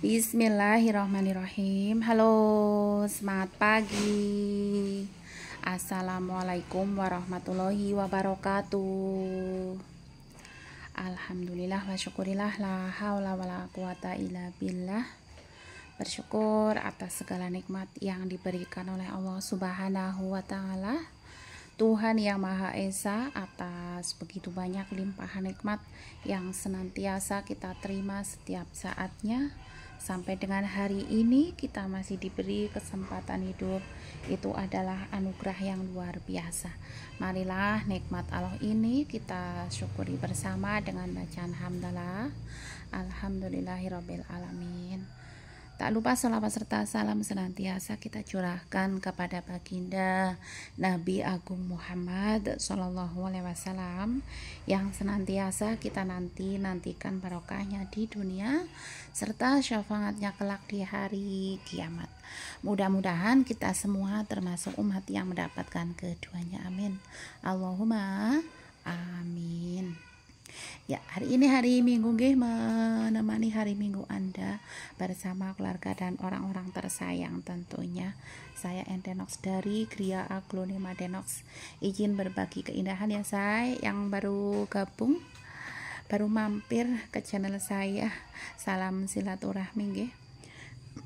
Bismillahirrahmanirrahim Halo semangat pagi Assalamualaikum warahmatullahi wabarakatuh Alhamdulillah wa syukurillah la haula wa la quwata illa billah Bersyukur atas segala nikmat yang diberikan oleh Allah subhanahu wa ta'ala Tuhan yang Maha Esa atas begitu banyak limpahan nikmat yang senantiasa kita terima setiap saatnya Sampai dengan hari ini kita masih diberi kesempatan hidup. Itu adalah anugerah yang luar biasa. Marilah nikmat Allah ini kita syukuri bersama dengan bacaan hamdalah. Alhamdulillahirabbil alamin. Tak lupa selawat serta salam senantiasa kita curahkan kepada baginda Nabi Agung Muhammad Sallallahu Alaihi Wasallam yang senantiasa kita nanti nantikan barokahnya di dunia serta syafaatnya kelak di hari kiamat. Mudah-mudahan kita semua termasuk umat yang mendapatkan keduanya. Amin. Allahumma amin. Ya, hari ini hari Minggu nggih menemani hari Minggu Anda bersama keluarga dan orang-orang tersayang tentunya. Saya Entenox dari Gria Aglonema Denox. Izin berbagi keindahan ya saya yang baru gabung baru mampir ke channel saya. Salam silaturahmi nggih.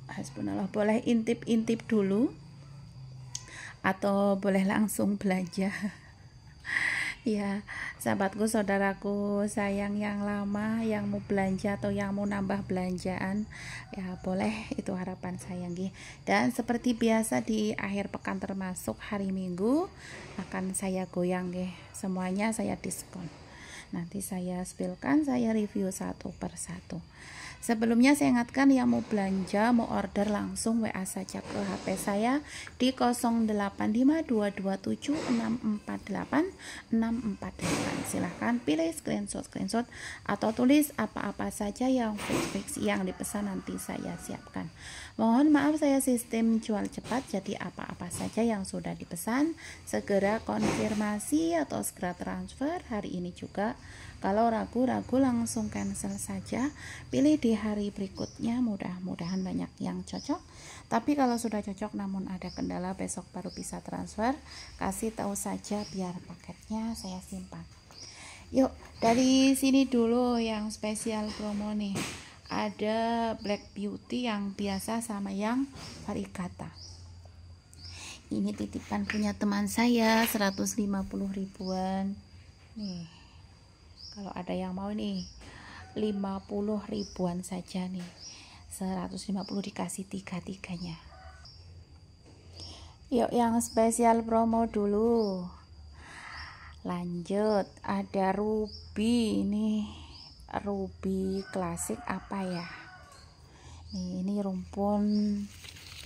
Hasbunallah boleh intip-intip dulu atau boleh langsung belajar. Ya, sahabatku, saudaraku, sayang yang lama, yang mau belanja atau yang mau nambah belanjaan, ya boleh itu harapan saya. Dan seperti biasa di akhir pekan termasuk hari Minggu akan saya goyang gih. Semuanya saya diskon. Nanti saya spillkan, saya review satu per satu. Sebelumnya saya ingatkan yang mau belanja, mau order langsung WA saja ke HP saya di 085227648648. Silahkan pilih screenshot-screenshot atau tulis apa-apa saja yang fix-fix yang dipesan nanti saya siapkan. Mohon maaf saya sistem jual cepat jadi apa-apa saja yang sudah dipesan segera konfirmasi atau segera transfer hari ini juga. Kalau ragu-ragu langsung cancel saja. Pilih di hari berikutnya mudah-mudahan banyak yang cocok tapi kalau sudah cocok namun ada kendala besok baru bisa transfer kasih tahu saja biar paketnya saya simpan yuk dari sini dulu yang spesial promo nih ada black beauty yang biasa sama yang varikata. ini titipan punya teman saya 150 ribuan nih kalau ada yang mau nih 50 ribuan saja nih 150 dikasih tiga-tiganya yuk yang spesial promo dulu lanjut ada ruby ini ruby klasik apa ya ini rumpun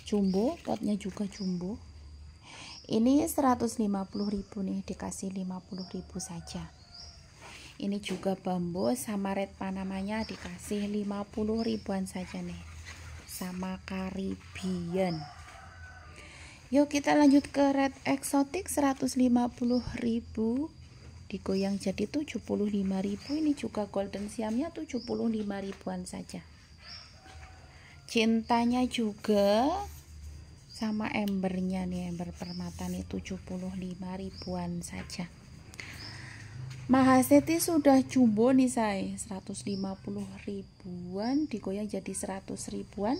jumbo potnya juga jumbo ini 150.000 nih dikasih 50.000 saja ini juga bambu sama red panamanya dikasih 50 ribuan saja nih sama Caribbean yuk kita lanjut ke red exotic 150 ribu digoyang jadi 75 ribu ini juga golden siamnya 75 ribuan saja cintanya juga sama embernya nih ember permata nih 75 ribuan saja Mahaseti sudah jumbo nih saya 150 ribuan digoyang jadi 100 ribuan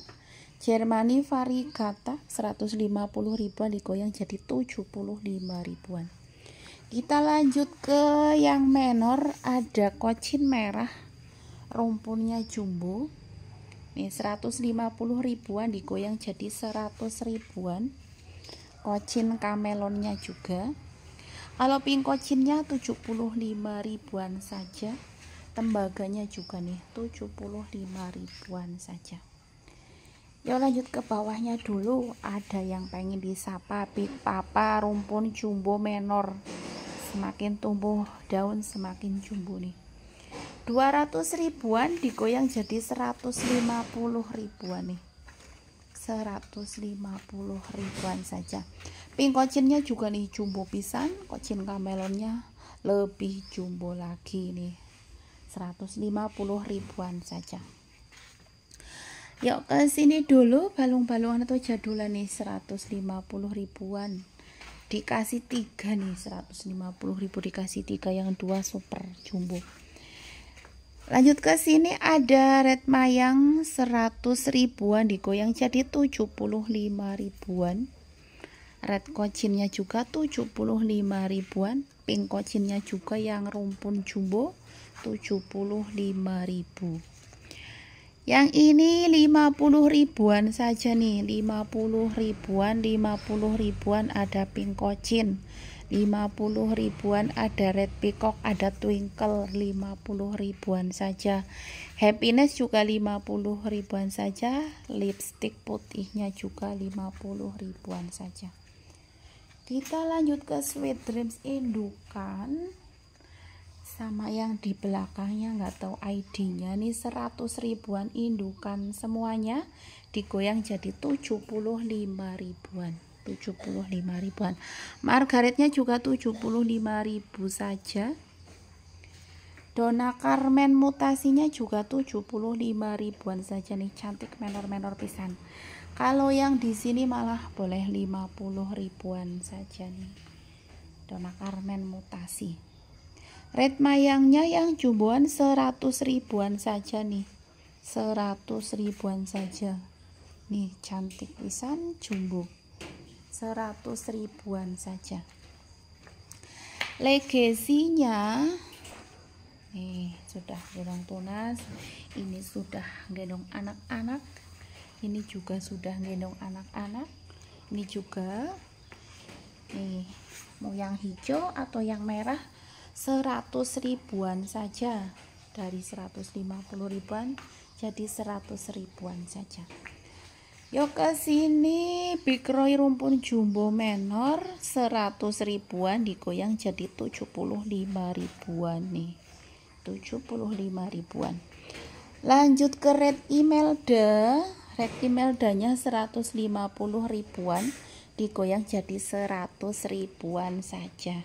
Jermani varigata 150 ribuan digoyang jadi 75 ribuan kita lanjut ke yang menor ada kocin merah rumpunnya jumbo nih 150 ribuan digoyang jadi 100 ribuan kocin kamelonnya juga kalau pinko jinnya 75 ribuan saja tembaganya juga nih 75 ribuan saja ya lanjut ke bawahnya dulu ada yang pengen disapa big papa rumpun jumbo menor semakin tumbuh daun semakin jumbo nih 200 ribuan digoyang jadi 150 ribuan nih 150 ribuan saja pink kocinnya juga nih jumbo pisang, kocin kamelonnya lebih jumbo lagi nih 150 ribuan saja yuk ke sini dulu balung-balungan atau jadulan nih 150 ribuan dikasih tiga nih 150 ribu dikasih tiga yang dua super jumbo Lanjut ke sini ada red mayang 100 ribuan digoyang jadi 75 ribuan. Red kocinnya juga 75 ribuan, pink kocinnya juga yang rumpun jumbo 75 ribu. Yang ini 50 ribuan saja nih, 50 ribuan, 50 ribuan ada pink kocin. 50 ribuan ada red peacock ada twinkle 50 ribuan saja happiness juga 50 ribuan saja lipstick putihnya juga 50 ribuan saja kita lanjut ke sweet dreams indukan sama yang di belakangnya nggak tahu ID-nya nih 100 ribuan indukan semuanya digoyang jadi 75 ribuan 75 ribuan margaretnya juga 75 ribu saja Dona Carmen mutasinya juga 75 ribuan saja nih cantik menor-menor pisan kalau yang di sini malah boleh 50 ribuan saja nih Dona Carmen mutasi red mayangnya yang jumboan 100 ribuan saja nih 100 ribuan saja nih cantik pisan jumbo seratus ribuan saja legasinya nih eh, sudah gendong tunas ini sudah gendong anak-anak ini juga sudah gendong anak-anak ini juga nih eh, mau yang hijau atau yang merah 100 ribuan saja dari 150 ribuan jadi 100 ribuan saja Yo ke sini Bikroy rumpun jumbo menor 100 ribuan digoyang jadi 75 ribuan nih. 75 ribuan. Lanjut ke red email de Red email lima 150 ribuan digoyang jadi 100 ribuan saja.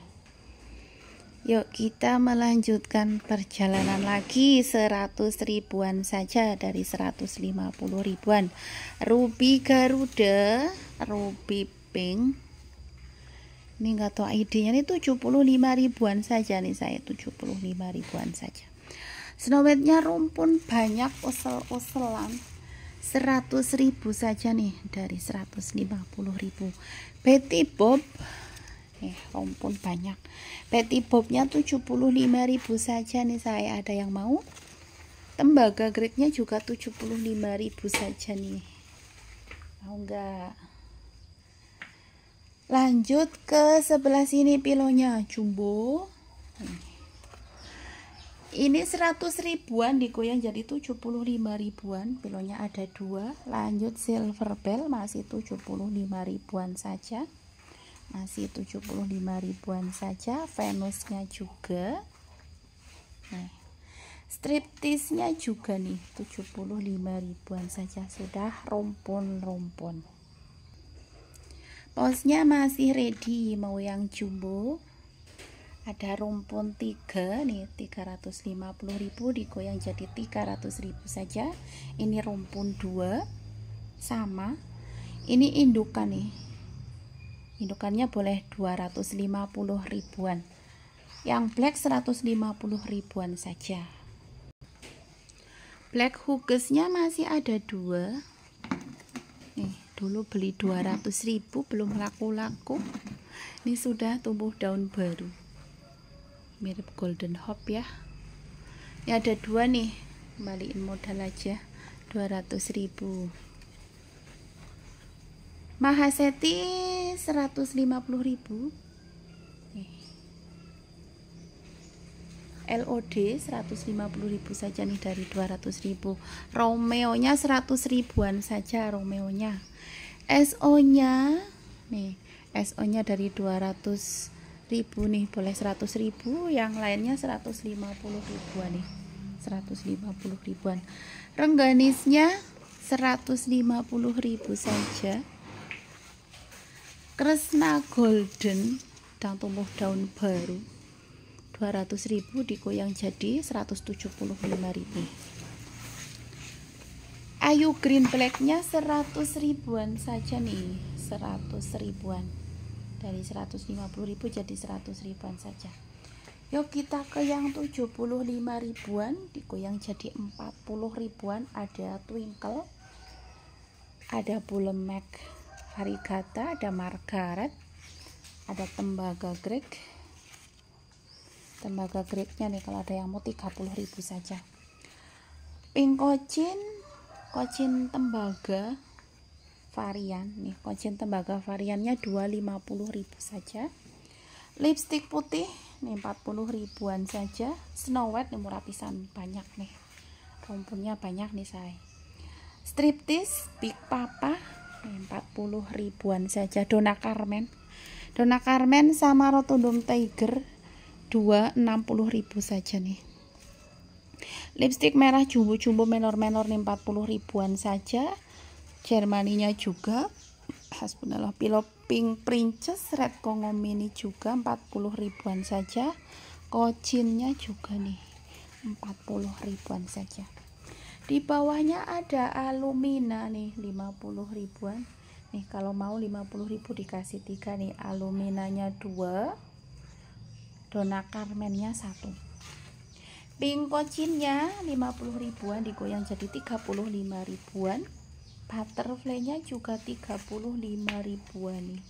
Yuk kita melanjutkan perjalanan lagi 100 ribuan saja dari 150 ribuan Ruby Garuda Ruby Pink Ini enggak tahu id ini 75 ribuan saja nih saya 75 ribuan saja White-nya rumpun banyak usel-uselan 100 ribu saja nih dari 150 ribu Betty Bob ya ampun banyak peti Bobnya 75.000 saja nih saya ada yang mau tembaga grade-nya juga 75.000 saja nih mau enggak lanjut ke sebelah sini pilonya jumbo ini 100 ribuan digoyang jadi 75 ribuan pilonya ada dua lanjut silver bell masih 75 ribuan saja masih 75 ribuan saja Venusnya juga nah striptisnya juga nih 75 ribuan saja sudah rompon-rompon posnya masih ready mau yang jumbo ada rumpun 3 nih 350.000 digoyang jadi 300.000 saja ini rumpun 2 sama ini indukan nih indukannya boleh 250 ribuan yang black 150 ribuan saja black huggesnya masih ada dua nih dulu beli 200 ribu belum laku-laku ini sudah tumbuh daun baru mirip golden hop ya ini ada dua nih kembaliin modal aja 200 ribu Mahaseti 150.000 LOD 150.000 saja nih dari 200.000 Romeo nya 100 ribuan saja Romeo nya SO nya nih SO nya dari 200 ribu nih boleh 100 ribu yang lainnya 150 ribuan nih 150 ribuan rengganisnya 150 ribu saja Kresna Golden dan tumbuh daun baru 200.000 dikoyang jadi 175.000 Ayu green blacknya 100 ribuan saja nih 100 ribuan dari 150 ribu jadi 100 ribuan saja yuk kita ke yang 75 ribuan dikoyang jadi 40 ribuan ada twinkle ada bulemek harigata, ada margaret, ada tembaga Greek, Tembaga Greeknya nih kalau ada yang mau 30.000 saja. Pink cochin, kocin tembaga varian nih, kocin tembaga variannya 250.000 saja. Lipstick putih nih 40 ribuan saja. Snow White nih murah pisan banyak nih. Rumpunnya banyak nih saya. Striptis Big Papa 40 eh, ribuan saja Dona Carmen Dona Carmen sama Rotundum Tiger 2 60 ribu saja nih lipstick merah jumbo-jumbo menor-menor nih 40 ribuan saja germaninya juga Hasbunallah Pillow Pink Princess Red Kongo Mini juga 40 ribuan saja kocinnya juga nih 40 ribuan saja di bawahnya ada alumina nih 50 ribuan nih kalau mau 50 ribu dikasih tiga nih aluminanya dua dona karmennya satu pink kocinnya 50 ribuan digoyang jadi 35 ribuan butterflynya juga 35 ribuan nih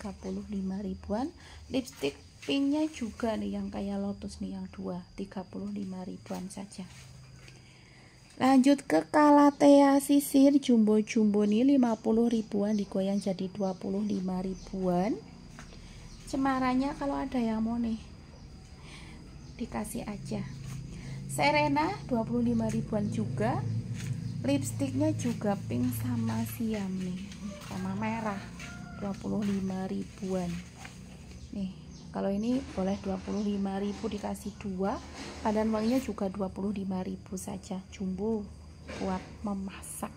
35 ribuan lipstick pinknya juga nih yang kayak lotus nih yang dua 35 ribuan saja Lanjut ke Kalatea sisir jumbo-jumbo nih 50 ribuan digoyang jadi 25 ribuan. Cemaranya kalau ada yang mau nih dikasih aja. Serena 25 ribuan juga. Lipstiknya juga pink sama siam nih, sama merah 25 ribuan. Nih kalau ini boleh 25.000 dikasih 2 padan wanginya juga 25.000 saja jumbo buat memasak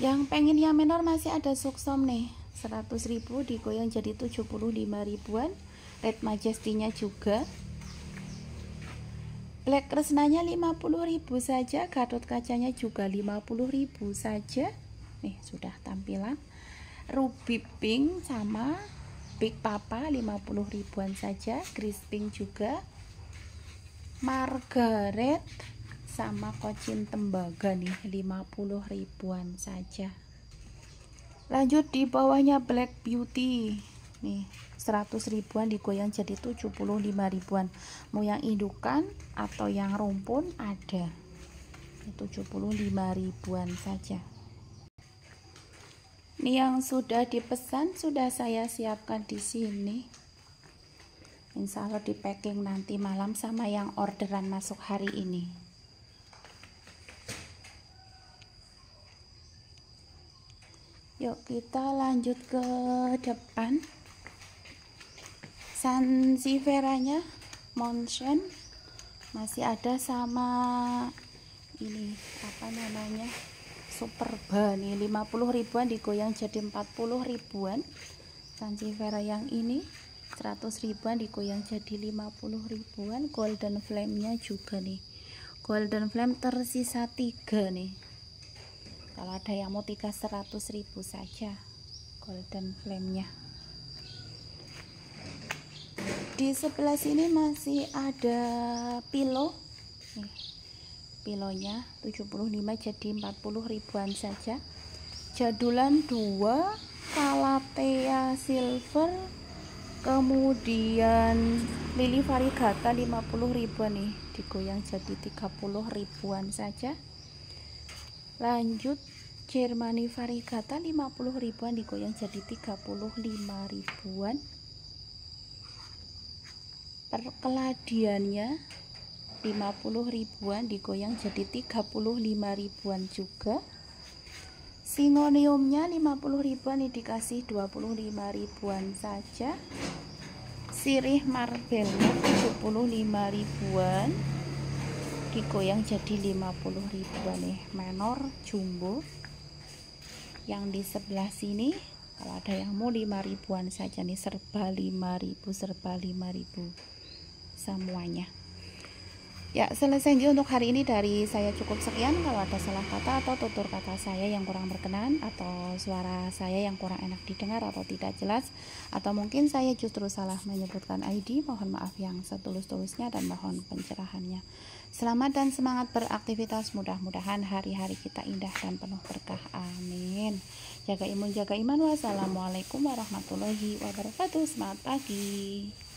yang pengen yang menor masih ada suksom nih 100.000 digoyang jadi 75 ribuan red majestinya juga black resnanya 50.000 saja gadot kacanya juga 50.000 saja nih sudah tampilan ruby pink sama big papa 50 ribuan saja gris pink juga margaret sama kocin tembaga nih 50 ribuan saja lanjut di bawahnya black beauty nih 100 ribuan digoyang jadi 75 ribuan mau yang indukan atau yang rumpun ada 75 ribuan saja ini yang sudah dipesan sudah saya siapkan di sini. Insya Allah di packing nanti malam sama yang orderan masuk hari ini. Yuk kita lanjut ke depan. Sansiveranya, nya masih ada sama ini apa namanya? superba nih 50 ribuan digoyang jadi 40 ribuan sansevera yang ini 100 ribuan digoyang jadi 50 ribuan golden flame nya juga nih golden flame tersisa 3 nih kalau ada yang mau 3 100 ribu saja golden flame nya di sebelah sini masih ada pillow nih pilonya 75 jadi 40 ribuan saja jadulan 2 kalatea silver kemudian lili varigata 50 ribuan nih digoyang jadi 30 ribuan saja lanjut Germani varigata 50 ribuan digoyang jadi 35 ribuan perkeladiannya 50 ribuan digoyang jadi 35 ribuan juga singoniumnya 50 ribuan ini dikasih 25 ribuan saja sirih marbelnya 75 ribuan digoyang jadi 50 ribuan nih menor jumbo yang di sebelah sini kalau ada yang mau 5 ribuan saja nih serba 5 ribu serba 5 ribu semuanya Ya, selesai untuk hari ini dari saya cukup sekian. Kalau ada salah kata atau tutur kata saya yang kurang berkenan atau suara saya yang kurang enak didengar atau tidak jelas atau mungkin saya justru salah menyebutkan ID, mohon maaf yang setulus-tulusnya dan mohon pencerahannya. Selamat dan semangat beraktivitas. Mudah-mudahan hari-hari kita indah dan penuh berkah. Amin. Jaga imun, jaga iman. Wassalamualaikum warahmatullahi wabarakatuh. Selamat pagi.